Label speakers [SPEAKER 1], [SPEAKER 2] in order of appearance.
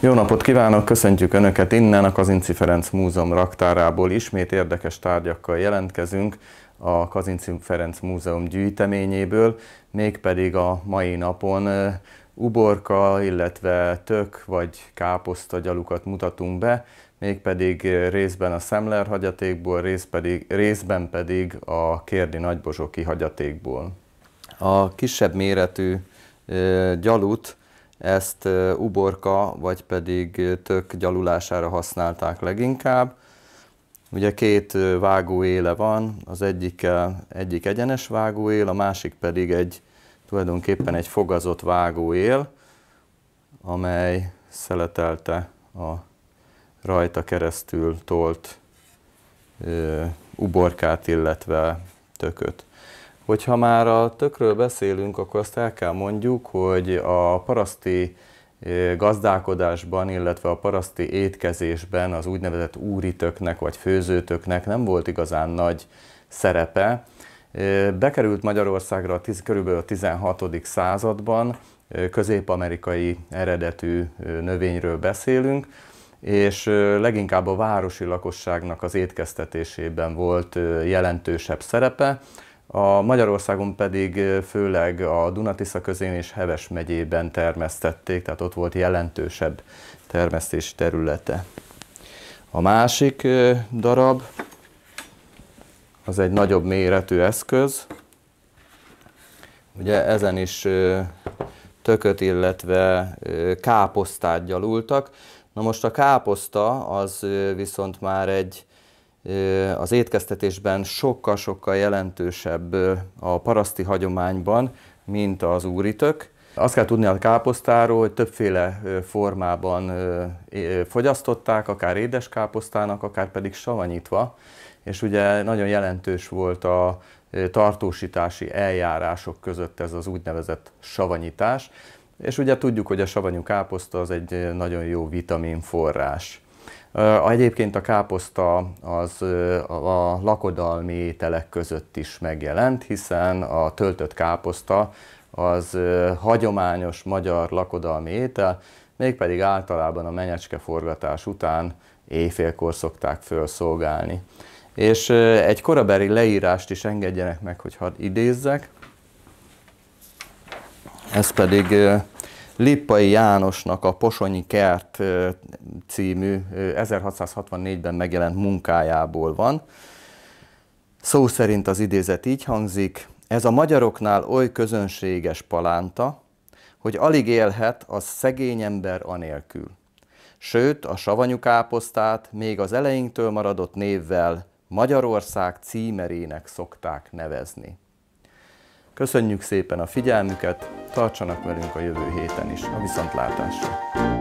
[SPEAKER 1] Jó napot kívánok, köszöntjük Önöket innen, a Kazinci Ferenc Múzeum raktárából ismét érdekes tárgyakkal jelentkezünk a Kazinci Ferenc Múzeum gyűjteményéből, mégpedig a mai napon uborka, illetve tök vagy káposzta gyalukat mutatunk be, mégpedig eh, részben a Szemler hagyatékból, rész pedig, részben pedig a Kérdi Nagybozsoki hagyatékból. A kisebb méretű eh, gyalut ezt eh, uborka vagy pedig tök gyalulására használták leginkább. Ugye két vágóéle van, az egyik, egyik egyenes vágóél, a másik pedig egy tulajdonképpen egy fogazott vágóél, amely szeletelte a rajta keresztül tolt ö, uborkát, illetve tököt. Hogyha már a tökről beszélünk, akkor azt el kell mondjuk, hogy a paraszti gazdálkodásban, illetve a paraszti étkezésben az úgynevezett úritöknek vagy főzőtöknek nem volt igazán nagy szerepe. Bekerült Magyarországra körülbelül a 16. században, közép-amerikai eredetű növényről beszélünk, és leginkább a városi lakosságnak az étkeztetésében volt jelentősebb szerepe, a Magyarországon pedig főleg a Dunatisza közén és Heves megyében termesztették, tehát ott volt jelentősebb termesztés területe. A másik darab, az egy nagyobb méretű eszköz. Ugye ezen is tököt, illetve káposztát gyalultak. Na most a káposzta az viszont már egy az étkeztetésben sokkal-sokkal jelentősebb a paraszti hagyományban, mint az úritök. Azt kell tudni a káposztáról, hogy többféle formában fogyasztották, akár édes káposztának, akár pedig savanyítva, és ugye nagyon jelentős volt a tartósítási eljárások között ez az úgynevezett savanyítás. És ugye tudjuk, hogy a savanyú káposzta az egy eh, nagyon jó vitamin forrás. Eh, egyébként a káposzta az eh, a lakodalmi ételek között is megjelent, hiszen a töltött káposzta az hagyományos magyar lakodalmi étel, mégpedig általában a menyecske forgatás után éjfélkor szokták felszolgálni. És egy korabeli leírást is engedjenek meg, hogy hadd idézzek. Ez pedig Lippai Jánosnak a Posonyi Kert című 1664-ben megjelent munkájából van. Szó szerint az idézet így hangzik, ez a magyaroknál oly közönséges palánta, hogy alig élhet az szegény ember anélkül. Sőt, a savanyú káposztát még az eleinktől maradott névvel Magyarország címerének szokták nevezni. Köszönjük szépen a figyelmüket, tartsanak velünk a jövő héten is, a viszontlátásra!